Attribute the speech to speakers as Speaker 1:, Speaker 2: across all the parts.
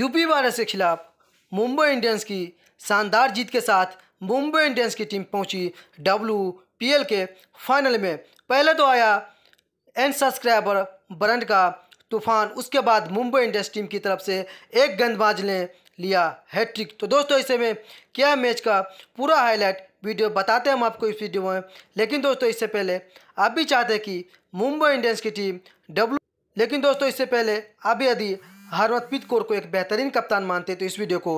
Speaker 1: UP वारस के खिलाफ मुंबई इंडियंस की शानदार जीत के साथ मुंबई इंडियंस की टीम पहुंची डब्ल्यू के फाइनल में पहले तो आया एन सब्सक्राइबर ब्रंट का तूफान उसके बाद मुंबई इंडियंस टीम की तरफ से एक गेंदबाज ने लिया हैट्रिक तो दोस्तों इसे में क्या मैच का पूरा हाईलाइट वीडियो बताते हैं हम आपको इस वीडियो में लेकिन दोस्तों इससे पहले आप भी चाहते हैं कि मुंबई इंडियंस की टीम डब्ल्यू लेकिन दोस्तों इससे पहले अभी यदि हरवतप्रीत कौर को एक बेहतरीन कप्तान मानते तो इस वीडियो को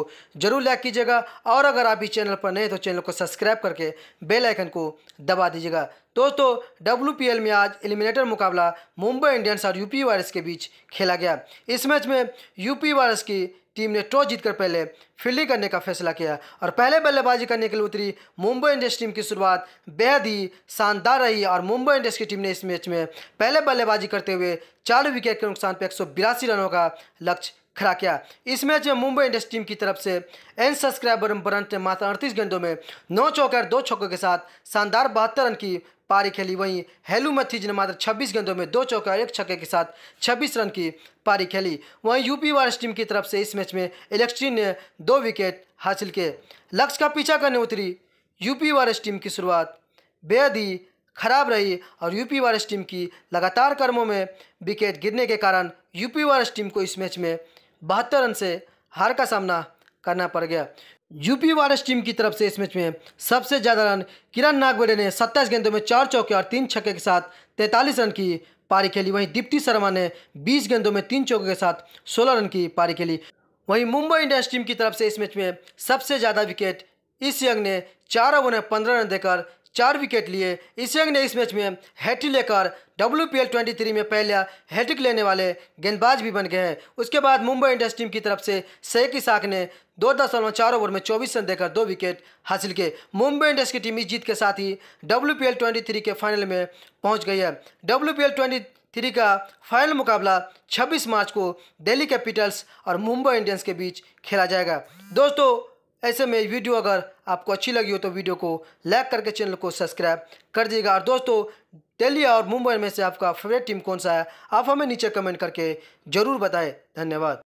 Speaker 1: जरूर लाइक कीजिएगा और अगर आप इस चैनल पर नए तो चैनल को सब्सक्राइब करके बेल आइकन को दबा दीजिएगा दोस्तों डब्ल्यू में आज एलिमिनेटर मुकाबला मुंबई इंडियंस और यूपी वायरस के बीच खेला गया इस मैच में यूपी वायरस की टीम ने टॉस जीतकर पहले फील्डिंग करने का फैसला किया और पहले बल्लेबाजी करने के लिए उतरी मुंबई इंडियंस टीम की शुरुआत बेहद ही शानदार रही और मुंबई इंडियंस की टीम ने इस मैच में पहले बल्लेबाजी करते हुए चार विकेट के नुकसान पर एक रनों का लक्ष्य खड़ा किया इस मैच में मुंबई इंडियंस टीम की तरफ से एन सब्सक्राइबर ब्रंट ने मात्र अड़तीस गेंदों में नौ चौकर दो छक्कों के साथ शानदार बहत्तर रन की पारी खेली वहीं हेलू मथीज ने मात्र 26 गेंदों में दो चौका एक छक्के के साथ 26 रन की पारी खेली वहीं यूपी वारस टीम की तरफ से इस मैच में इलेक्ट्रीन ने दो विकेट हासिल किए लक्ष्य का पीछा करने उतरी यूपी वारिस टीम की शुरुआत बेहद ही खराब रही और यूपी वारिस टीम की लगातार कर्मों में विकेट गिरने के कारण यूपी वारिस टीम को इस मैच में बहत्तर रन से हार का सामना करना पड़ गया यूपी वारियर्स टीम की तरफ से इस मैच में सबसे ज़्यादा रन किरण नागवेड़े ने 27 गेंदों में चार चौके और तीन छक्के के साथ 43 रन की पारी खेली वहीं दीप्ति शर्मा ने 20 गेंदों में तीन चौके के साथ 16 रन की पारी खेली वहीं मुंबई इंडियंस टीम की तरफ से इस मैच में सबसे ज़्यादा विकेट इस यंग ने चार ओवर में पंद्रह रन देकर चार विकेट लिए इस यंग ने इस मैच में हैट्रिक लेकर W P L twenty three में पहला हैट्रिक लेने वाले गेंदबाज भी बन गए हैं उसके बाद मुंबई इंडियंस टीम की तरफ से शेख इसाक ने दो दशमलव चार ओवर में चौबीस रन देकर दो विकेट हासिल किए मुंबई इंडियंस की टीम इस जीत के साथ ही W P L twenty three के फाइनल में पहुँच गई है W P L twenty three का फाइनल मुकाबला छब्बीस मार्च को दिल्ली कैपिटल्स और मुंबई इंडियंस के बीच खेला जाएगा दोस्तों ऐसे में वीडियो अगर आपको अच्छी लगी हो तो वीडियो को लाइक करके चैनल को सब्सक्राइब कर दीजिएगा और दोस्तों दिल्ली और मुंबई में से आपका फेवरेट टीम कौन सा है आप हमें नीचे कमेंट करके ज़रूर बताएं धन्यवाद